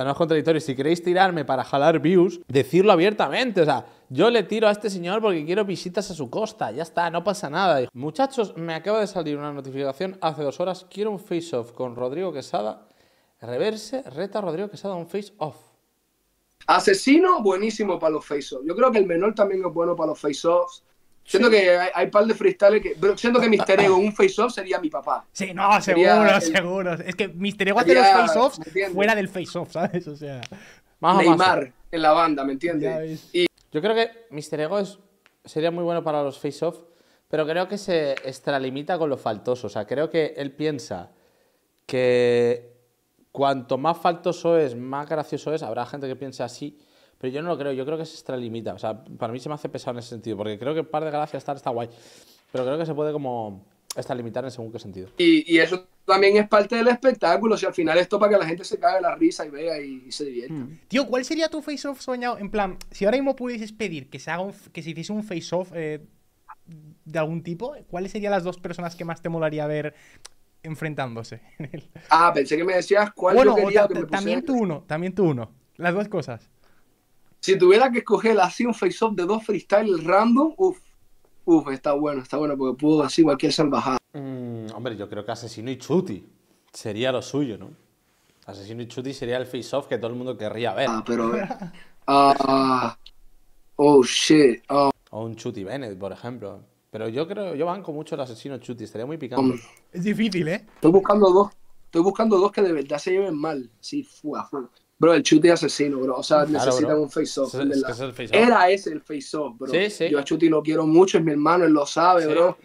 sea, no es contradictorio. Si queréis tirarme para jalar views, decirlo abiertamente. O sea, yo le tiro a este señor porque quiero visitas a su costa. Ya está, no pasa nada. Muchachos, me acaba de salir una notificación hace dos horas. Quiero un face-off con Rodrigo Quesada. Reverse, reta a Rodrigo Quesada, un face-off. Asesino, buenísimo para los face off Yo creo que el menor también es bueno para los face-offs. Siento que hay, hay, par de freestyles que. siento que Mister Ego un face-off sería mi papá. Sí, no, seguro, seguro. es que Mister Ego hace los face-offs fuera del face-off, ¿sabes? O sea. Más Neymar en la banda, ¿me entiendes? Y... Yo creo que Mister Ego es, sería muy bueno para los face-off, pero creo que se extralimita con lo faltoso. O sea, creo que él piensa que cuanto más faltoso es, más gracioso es. Habrá gente que piensa así, pero yo no lo creo, yo creo que se extralimita. O sea, para mí se me hace pesado en ese sentido, porque creo que par de gracias estar está guay. Pero creo que se puede como extralimitar en según qué sentido. Y, eso también es parte del espectáculo. si al final esto para que la gente se cague la risa y vea y, se divierta. Mm. Tío, ¿cuál sería tu face-off soñado? En plan, si ahora mismo pudieses pedir que se, haga que se hiciese un face-off eh, de algún tipo, ¿cuáles serían las dos personas que más te molaría ver enfrentándose? ah, pensé que me decías cuál yo quería También tú uno, también tú uno. Las dos cosas. Si tuviera que escoger así un face-off de dos freestyles random, uff, está bueno, está bueno, porque pudo así cualquier salvajada. Mm, hombre, yo creo que Asesino y Chuti sería lo suyo, ¿no? Asesino y Chuti sería el face-off que todo el mundo querría ver. Ah, pero eh, ah, oh, shit. Ah. O un Chuti Bennett, por ejemplo. Pero yo creo, yo banco mucho el asesino Chuti, estaría muy picante. Es difícil, ¿eh? Estoy buscando dos, estoy buscando dos que de verdad se lleven mal. Sí, fuga, Bro, el Chuti asesino, bro. O sea, necesitan un face-off. era ese el face-off, bro. Yo a Chuti lo quiero mucho, es mi hermano, él lo sabe, bro.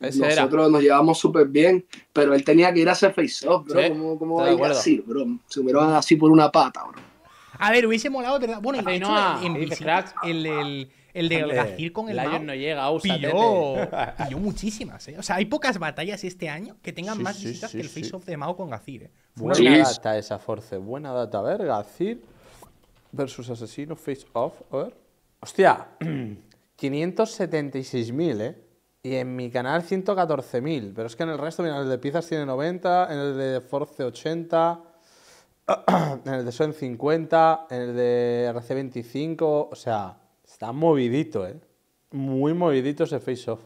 Nosotros nos llevamos súper bien, pero él tenía que ir a hacer face-off, bro. ¿Cómo, cómo a así, bro? Se hubieran así por una pata, bro. A ver, hubiese molado, ¿verdad? Bueno, y no, el, el, el el de Gazir con el Lion no llega, pilló, muchísimas, ¿eh? O sea, hay pocas batallas este año que tengan más visitas que el Face off de Mao con Gacir ¿eh? Buena data esa Force, buena data. A ver, Gacir versus Asesino, Face Off, a ver. Hostia, 576.000, ¿eh? Y en mi canal 114.000, pero es que en el resto, mira, el de pizzas tiene 90, en el de Force 80, en el de Sun, 50, en el de RC 25, o sea, Está movidito, ¿eh? Muy movidito ese face-off.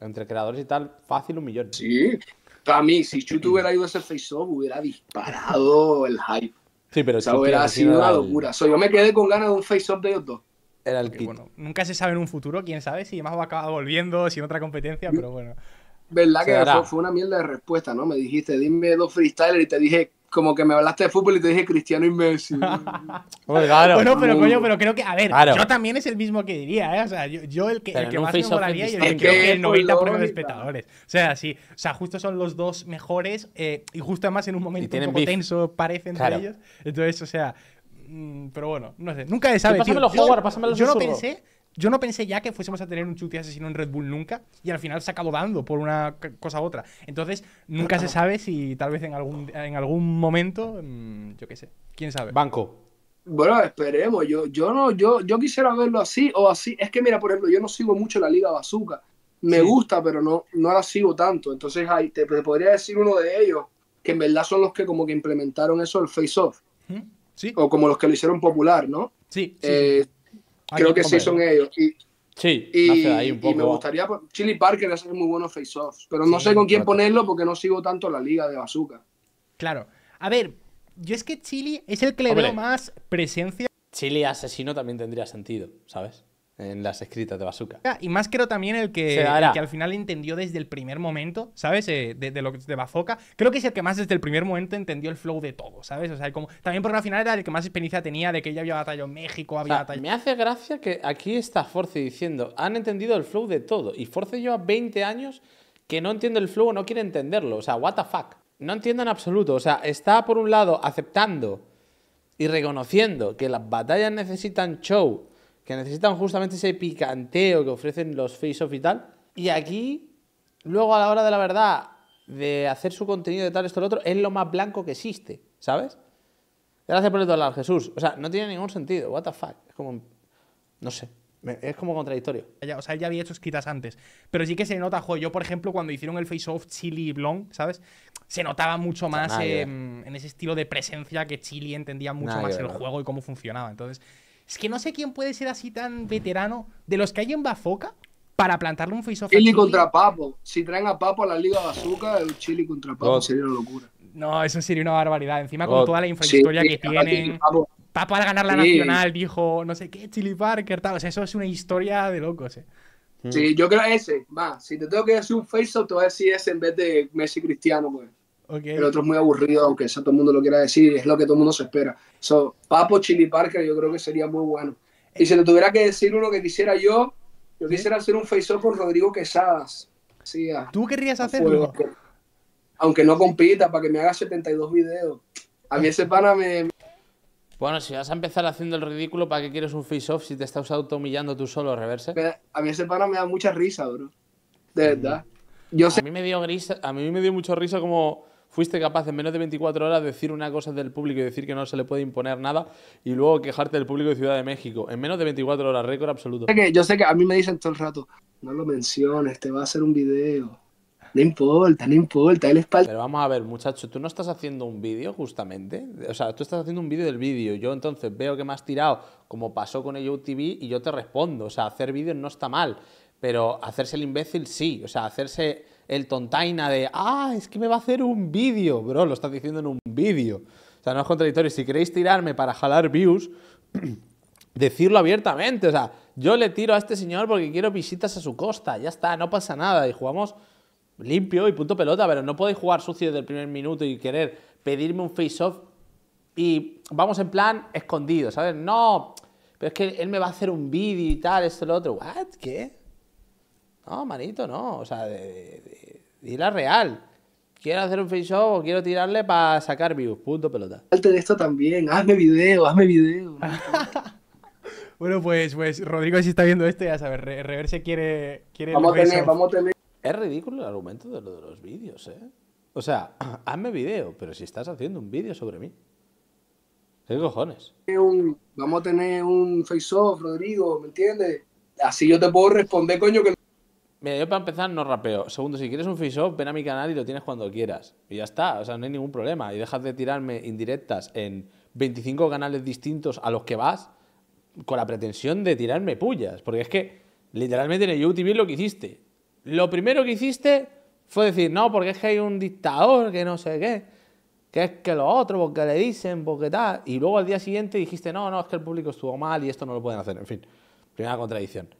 Entre creadores y tal, fácil un millón. Sí. Para mí, si YouTube hubiera ido a ese face-off, hubiera disparado el hype. Sí, pero o hubiera sido una locura. yo me quedé con ganas de un face-off de ellos dos. Era el nunca se sabe en un futuro, quién sabe si más va a acabar volviendo, si en otra competencia, pero bueno. ¿Verdad que fue, fue, una mierda de respuesta, no? Me dijiste, dime dos freestylers y te dije como que me hablaste de fútbol y te dije Cristiano y Messi. claro. Bueno, pero coño, pero creo que, a ver, yo también es el mismo que diría, ¿eh? O sea, yo, yo el que, el que más me molaría y el que creo que el 90% de espectadores. O sea, sí, o sea, justo son los dos mejores eh, y justo además en un momento un poco tenso parece entre ellos. Entonces, o sea, mm, pero bueno, no sé, nunca se sabe. Pásame los tío. Howard, pásamelo yo no pensé yo no pensé ya que fuésemos a tener un Chuti asesino en Red Bull nunca y al final se acabó dando por una cosa u otra. Entonces, nunca se sabe si tal vez en algún, en algún momento, mm, yo qué sé, quién sabe. Banco. Bueno, esperemos. Yo, yo no, yo, yo quisiera verlo así o así. Es que mira, por ejemplo, yo no sigo mucho la Liga Bazooka. Me gusta, pero no, no la sigo tanto. Entonces, ahí te, podría decir uno de ellos, que en verdad son los que como que implementaron eso el face off. ¿Sí? O como los que lo hicieron popular, ¿no? Sí. sí. Eh, Creo que, sí son ellos. Y, sí, y, ahí y me gustaría. Pues, Chili Parker hace muy buenos face-offs, pero no sé con quién ponerlo porque no sigo tanto la liga de Bazooka. Claro. A ver, yo es que Chili es el que le veo más presencia. Chili asesino también tendría sentido, ¿sabes? en las escritas de Bazooka. Ah, y más creo también el que, que al final entendió desde el primer momento, ¿sabes? Eh, de, de, de Bazooka. Creo que es el que más desde el primer momento entendió el flow de todo, ¿sabes? O sea, como, también por al final era el que más experiencia tenía de que ya había batallado en México, había Me hace gracia que aquí está Force diciendo, han entendido el flow de todo. Y Force lleva 20 años que no entiende el flow no quiere entenderlo. O sea, what the fuck. No entiendo en absoluto. O sea, está por un lado aceptando y reconociendo que las batallas necesitan show que necesitan justamente ese picanteo que ofrecen los face-off y tal. Y aquí, luego a la hora de la verdad, de hacer su contenido de tal, esto, lo otro, es lo más blanco que existe, ¿sabes? Gracias por el dólar, Jesús. O sea, no tiene ningún sentido. What the fuck. Es como. No sé. Es como contradictorio. o sea, él ya había hecho escritas antes. Pero sí que se nota, jo, yo, por ejemplo, cuando hicieron el face-off Chili y Blon, ¿sabes? Se notaba mucho más en ese estilo de presencia que Chili entendía mucho más el juego y cómo funcionaba. Entonces, es que no sé quién puede ser así tan veterano de los que hay en Bafoca para plantarle un face-off. Chile contra Papo. Si traen a Papo a la Liga Bazooka, el Chile contra Papo sería una locura. No, eso sería una barbaridad. Encima, con toda la infraestructura que tienen. Papo. al ganar la Nacional dijo no sé qué, Chili Parker, tal. O sea, eso es una historia de locos, eh. Mm. Sí, yo creo ese. Va, si te tengo que hacer un face-off, te voy a decir ese en vez de Messi Cristiano, pues. El otro es muy aburrido, aunque eso todo el mundo lo quiera decir, es lo que todo el mundo se espera. eso Papo Chili Parker yo creo que sería muy bueno. Y si te tuviera que decir uno que quisiera yo, yo quisiera hacer un face-off con Rodrigo Quesadas. Sí, ¿Tú querrías hacerlo? Aunque, no compita, para que me haga 72 videos. A mí ese pana me... Bueno, si vas a empezar haciendo el ridículo, ¿para qué quieres un face-off si te estás auto-humillando tú solo, reverse? A mí ese pana me da mucha risa, bro. De mm. verdad. Yo a, mí me dio gris, a mí me dio mucha risa como fuiste capaz en menos de 24 horas de decir una cosa del público y decir que no se le puede imponer nada y luego quejarte del público de Ciudad de México. En menos de 24 horas, récord absoluto. Yo sé que, yo sé que a mí me dicen todo el rato, no lo menciones, te va a hacer un video. No importa, no importa, él es Pero vamos a ver, muchacho, tú no estás haciendo un vídeo justamente. O sea, tú estás haciendo un vídeo del vídeo. Yo entonces veo que me has tirado, como pasó con el TV, y yo te respondo. O sea, hacer vídeos no está mal, pero hacerse el imbécil sí. O sea, hacerse el tontaina de, ah, es que me va a hacer un vídeo, bro, lo estás diciendo en un vídeo. O sea, no es contradictorio. Si queréis tirarme para jalar views, decirlo abiertamente. O sea, yo le tiro a este señor porque quiero visitas a su costa, ya está, no pasa nada. Y jugamos limpio y punto pelota, pero no podéis jugar sucio desde el primer minuto y querer pedirme un face-off y vamos en plan escondido, ¿sabes? No, pero es que él me va a hacer un vídeo y tal, esto, lo otro. ¿What? ¿Qué? No, manito, no. O sea, de, de, real. Quiero hacer un face off o quiero tirarle para sacar views. Punto pelota. de esto también. Hazme video, hazme video. bueno, pues, pues Rodrigo, si está viendo esto, ya sabes. Reverse quiere. vamos a tener, vamos a tener. Es ridículo el argumento de lo de los vídeos, ¿eh? O sea, hazme video, pero si estás haciendo un vídeo sobre mí. ¿Qué cojones? vamos a tener un face-off, Rodrigo, ¿me entiendes? Así yo te puedo responder, coño, que Mira, yo para empezar no rapeo. Segundo, si quieres un faceoff, ven a mi canal y lo tienes cuando quieras. Y ya está, o sea, no hay ningún problema. Y dejas de tirarme indirectas en 25 canales distintos a los que vas con la pretensión de tirarme pullas. Porque es que, literalmente en el YouTube lo que hiciste. Lo primero que hiciste fue decir, no, porque es que hay un dictador que no sé qué, que es que lo otro, porque le dicen, porque tal. Y luego al día siguiente dijiste, no, no, es que el público estuvo mal y esto no lo pueden hacer. En fin, primera contradicción.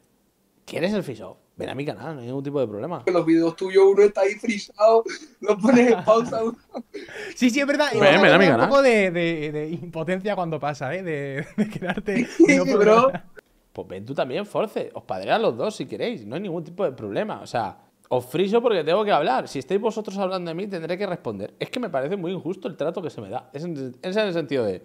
¿Quieres el fiso Ven a mi canal, no hay ningún tipo de problema. Los videos tuyos, uno está ahí frisado, lo pones en pausa. Sí, sí, es verdad. Ven, Un poco de, impotencia cuando pasa, ¿eh? De, quedarte. Sí, bro. Pues ven tú también, Force. Os a los dos si queréis, no hay ningún tipo de problema. O sea, os friso porque tengo que hablar. Si estáis vosotros hablando de mí, tendré que responder. Es que me parece muy injusto el trato que se me da. Es en, es el sentido de.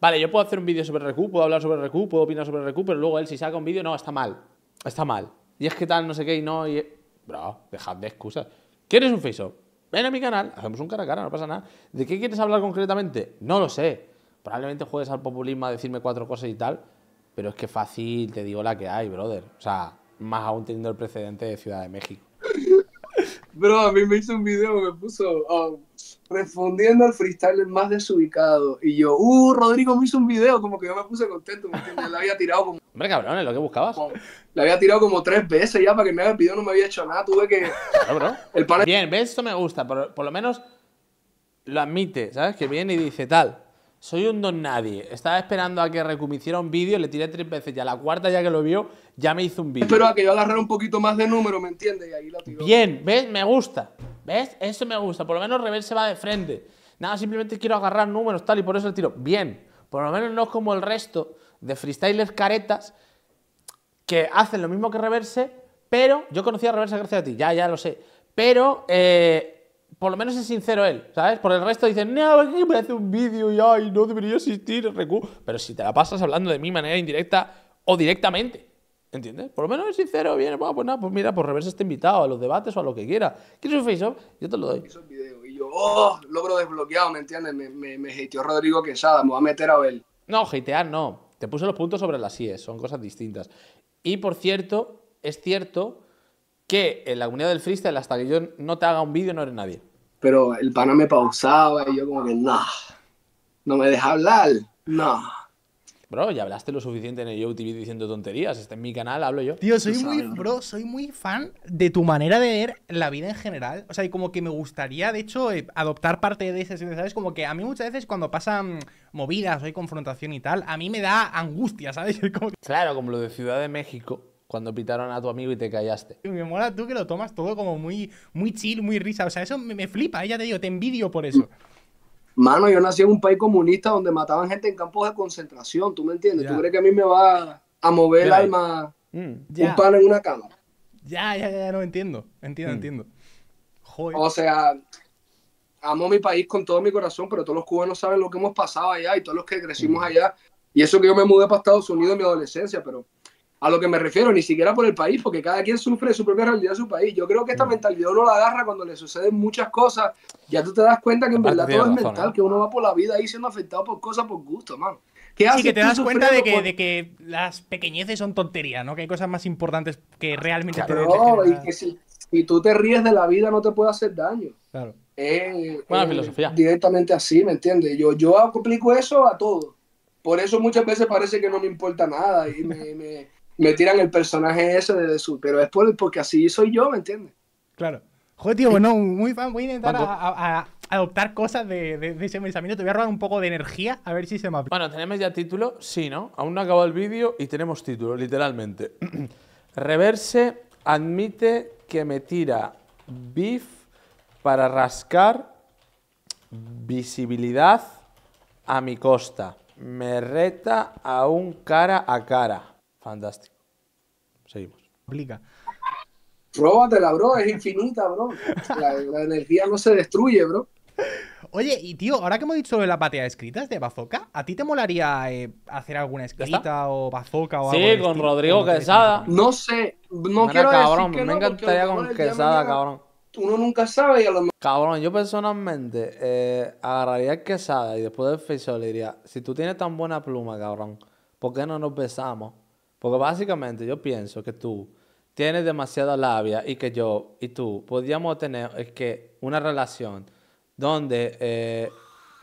Vale, yo puedo hacer un vídeo sobre Recu, puedo hablar sobre Recu, puedo opinar sobre Recu, pero luego él si saca un vídeo, no, está mal. Está mal y es que tal, no sé qué, y no, y... Bro, dejad de excusas. ¿Quieres un face Ven a mi canal, hacemos un cara a cara, no pasa nada. ¿De qué quieres hablar concretamente? No lo sé. Probablemente juegues al populismo a decirme cuatro cosas y tal, pero es que fácil te digo la que hay, brother. O sea, más aún teniendo el precedente de Ciudad de México. Bro, a mí me hizo un video, me puso oh, respondiendo al freestyle más desubicado. Y yo, uh, Rodrigo me hizo un video, como que yo me puse contento, ¿me La había tirado como. Hombre, cabrón, es lo que buscabas. Le la había tirado como tres veces ya para que me haga el no me había hecho nada. Tuve que. El Bien, ¿ves? Esto me gusta. Por, por, lo menos lo admite, ¿sabes? Que viene y dice tal soy un don nadie. Estaba esperando a que recumiciera un vídeo, le tiré tres veces Ya la cuarta ya que lo vio, ya me hizo un vídeo. Pero que yo agarre un poquito más de número, ¿me entiendes? Bien, ¿ves? Me gusta. ¿Ves? Eso me gusta. Por lo menos Reverse va de frente. Nada, simplemente quiero agarrar números tal y por eso le tiro. Bien. Por lo menos no es como el resto de freestylers caretas que hacen lo mismo que Reverse, pero yo conocí a Reverse gracias a ti, ya, ya lo sé. Pero eh, por lo menos es sincero él, ¿sabes? Por el resto dicen, no, me hace un vídeo y ay, no debería existir Pero si te la pasas hablando de mi manera indirecta o directamente, ¿entiendes? Por lo menos es sincero, viene, pues nada, pues mira, por reversa este invitado a los debates o a lo que quiera. ¿Quieres un face Yo te lo doy. y yo, oh, logro desbloqueado, ¿me entiendes? Me, me, hateó Rodrigo Quesada, me va a meter a él. No, hatear no. Te puse los puntos sobre las IES, son cosas distintas. Y por cierto, es cierto que en la comunidad del freestyle, hasta que yo no te haga un vídeo, no eres nadie pero el pana me pausaba y yo como que, no, no me deja hablar, no. Bro, ya hablaste lo suficiente en el YouTube diciendo tonterías. Está en mi canal, hablo yo. Tío, soy muy, bro, soy muy fan de tu manera de ver la vida en general. O sea, y como que me gustaría, de hecho, eh, adoptar parte de esas ¿sabes? Como que a mí muchas veces cuando pasan movidas o hay confrontación y tal, a mí me da angustia, ¿sabes? Claro, como lo de Ciudad de México, cuando pitaron a tu amigo y te callaste. Me mola tú que lo tomas todo como muy, muy chill, muy risa. O sea, eso me, flipa, ella eh, te digo, te envidio por eso. Mano, yo nací en un país comunista donde mataban gente en campos de concentración, ¿tú me entiendes? ¿Tú crees que a mí me va a mover el alma mm. un pan en una cama? Ya, ya, ya, no entiendo. Entiendo, mm. entiendo. O sea, amo mi país con todo mi corazón, pero todos los cubanos saben lo que hemos pasado allá y todos los que crecimos mm. allá. Y eso que yo me mudé para Estados Unidos en mi adolescencia, pero a lo que me refiero, ni siquiera por el país, porque cada quien sufre su propia realidad en su país. Yo creo que esta mm. mentalidad uno la agarra cuando le suceden muchas cosas. Ya tú te das cuenta que en ah, verdad todo es mental, ¿eh? que uno va por la vida ahí siendo afectado por cosas por gusto, man Y que te das cuenta de que, las pequeñeces son tonterías, ¿no? Que hay cosas más importantes que realmente te deben y que si, tú te ríes de la vida no te puede hacer daño. Claro. Eh, eh, filosofía. Directamente así, ¿me entiendes? Yo, yo aplico eso a todo. Por eso muchas veces parece que no me importa nada y me me tiran el personaje ese desde su, pero es porque así soy yo, ¿me entiendes? Claro. Joder, tío, bueno, muy fan. Voy a intentar adoptar cosas de, de, ese pensamiento. Te voy a robar un poco de energía a ver si se me aplica. Bueno, ¿tenemos ya título? Sí, ¿no? Aún no ha el vídeo y tenemos título, literalmente. Reverse admite que me tira beef para rascar visibilidad a mi costa. Me reta a un cara a cara. Fantástico seguimos. Aplica. Róbatela, bro, es infinita, bro. La, energía no se destruye, bro. Oye, y tío, ahora que hemos dicho de la patea de escritas de bazoca, ¿a ti te molaría eh, hacer alguna escrita o bazoca o sí, algo? Sí, con Rodrigo Quesada. No sé, no quiero decir que me encantaría con Quesada, cabrón. Uno nunca sabe Cabrón, yo personalmente eh, agarraría el Quesada y después del Facebook le diría, si tú tienes tan buena pluma, cabrón, ¿por qué no nos besamos? Porque básicamente yo pienso que tú tienes demasiada labia y que yo y tú podríamos tener es eh, que una relación donde eh,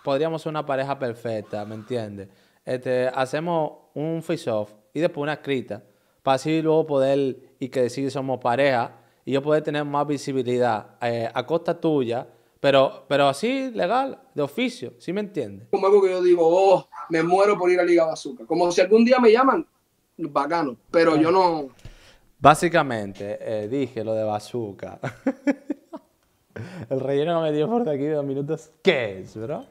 podríamos ser una pareja perfecta, ¿me entiendes? Este, hacemos un face-off y después una escrita para así luego poder y que decir somos pareja y yo poder tener más visibilidad eh, a costa tuya, pero, pero así legal, de oficio, ¿sí me entiendes? Como algo que yo digo, oh, me muero por ir a Liga Bazooka. Como si algún día me llaman, bacano, pero yo ah. no... Básicamente, eh, dije lo de bazooka. El relleno no me dio por de aquí dos minutos. ¿Qué es, bro?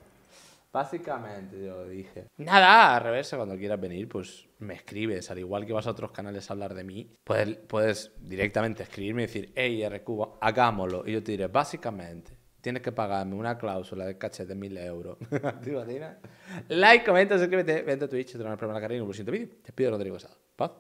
Básicamente yo dije. Nada, a revés. cuando quieras venir, pues me escribes. Al igual que vas a otros canales a hablar de mí, puedes, directamente escribirme y decir, ey, R hagámoslo. Y yo te diré, básicamente, tienes que pagarme una cláusula de cachet de 1000 euros. Like, comenta, suscríbete, vente a Twitch, te van a la carrera y un siguiente vídeo. Te pido Rodrigo Sado.